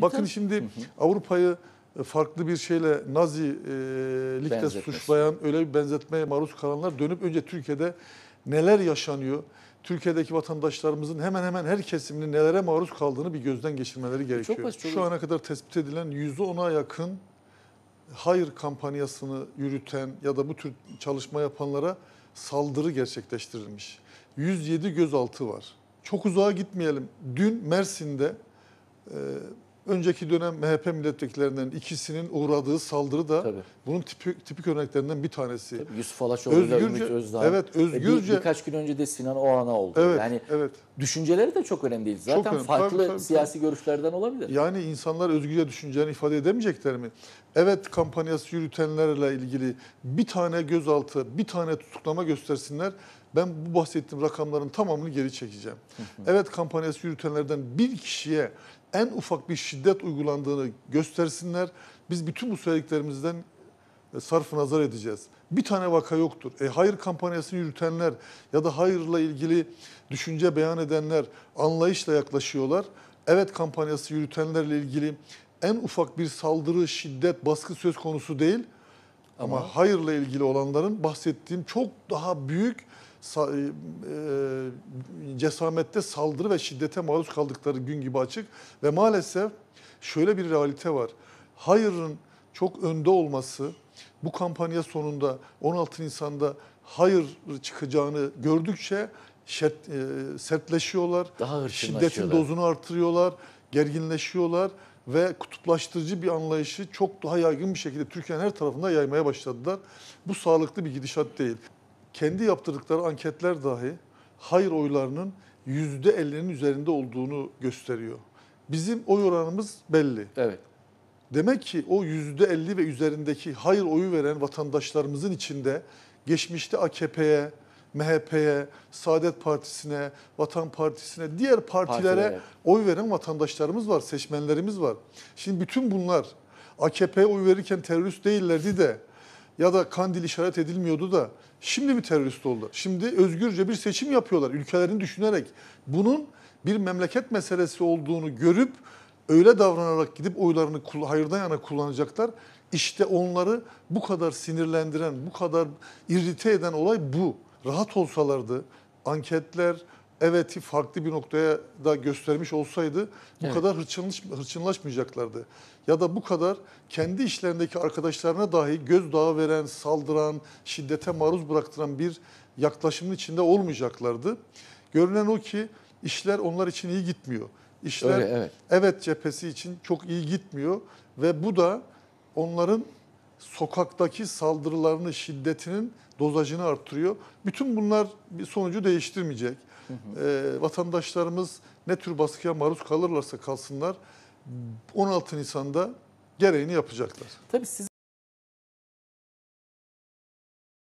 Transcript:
E, bakın şimdi Avrupa'yı e, farklı bir şeyle Nazilikte e, suçlayan, öyle bir benzetmeye maruz kalanlar dönüp önce Türkiye'de neler yaşanıyor? Türkiye'deki vatandaşlarımızın hemen hemen her kesiminin nelere maruz kaldığını bir gözden geçirmeleri e, gerekiyor. Çok basit, çok Şu ana kadar tespit edilen %10'a yakın hayır kampanyasını yürüten ya da bu tür çalışma yapanlara saldırı gerçekleştirilmiş. 107 gözaltı var. Çok uzağa gitmeyelim. Dün Mersin'de Önceki dönem MHP milletvekillerinden ikisinin uğradığı saldırı da Tabii. bunun tipik, tipik örneklerinden bir tanesi. Tabii, Yusuf Alaşoğlu'yla Ümit Özdağ. Evet, e, özgürce. Bir, birkaç gün önce de Sinan Oğan'a oldu. Evet, yani evet. düşünceleri de çok önemli değil. Zaten önemli. farklı tabii, tabii, siyasi tabii. görüşlerden olabilir. Yani insanlar özgürce düşüncelerini ifade edemeyecekler mi? Evet kampanyası yürütenlerle ilgili bir tane gözaltı, bir tane tutuklama göstersinler ben bu bahsettiğim rakamların tamamını geri çekeceğim. evet kampanyası yürütenlerden bir kişiye en ufak bir şiddet uygulandığını göstersinler. Biz bütün bu söylediklerimizden e, sarf nazar edeceğiz. Bir tane vaka yoktur. E, hayır kampanyasını yürütenler ya da hayırla ilgili düşünce beyan edenler anlayışla yaklaşıyorlar. Evet kampanyası yürütenlerle ilgili en ufak bir saldırı, şiddet, baskı söz konusu değil. Ama, Ama hayırla ilgili olanların bahsettiğim çok daha büyük e, e, cesamette saldırı ve şiddete maruz kaldıkları gün gibi açık. Ve maalesef şöyle bir realite var. Hayırın çok önde olması bu kampanya sonunda 16 Nisan'da hayır çıkacağını gördükçe şert, e, sertleşiyorlar. Daha Şiddetin dozunu artırıyorlar, gerginleşiyorlar ve kutuplaştırıcı bir anlayışı çok daha yaygın bir şekilde Türkiye'nin her tarafında yaymaya başladılar. Bu sağlıklı bir gidişat değil. Kendi yaptırdıkları anketler dahi hayır oylarının %50'nin üzerinde olduğunu gösteriyor. Bizim oy oranımız belli. Evet. Demek ki o %50 ve üzerindeki hayır oyu veren vatandaşlarımızın içinde geçmişte AKP'ye, MHP'ye, Saadet Partisi'ne, Vatan Partisi'ne, diğer partilere Partilere. oy veren vatandaşlarımız var, seçmenlerimiz var. Şimdi bütün bunlar AKP'ye oy verirken terörist değillerdi de ya da Kandil işaret edilmiyordu da şimdi mi terörist oldu? Şimdi özgürce bir seçim yapıyorlar ülkelerini düşünerek. Bunun bir memleket meselesi olduğunu görüp öyle davranarak gidip oylarını hayırdan yana kullanacaklar. İşte onları bu kadar sinirlendiren, bu kadar irrite eden olay bu rahat olsalardı anketler evet'i farklı bir noktaya da göstermiş olsaydı bu evet. kadar hırçınlaş, hırçınlaşmayacaklardı. Ya da bu kadar kendi işlerindeki arkadaşlarına dahi gözdağı veren, saldıran, şiddete maruz bıraktıran bir yaklaşımın içinde olmayacaklardı. Görünen o ki işler onlar için iyi gitmiyor. İşler Öyle, evet. evet cephesi için çok iyi gitmiyor ve bu da onların sokaktaki saldırılarını, şiddetinin dozajını arttırıyor. Bütün bunlar bir sonucu değiştirmeyecek. Hı hı. E, vatandaşlarımız ne tür baskıya maruz kalırlarsa kalsınlar 16 Nisan'da gereğini yapacaklar. Tabii siz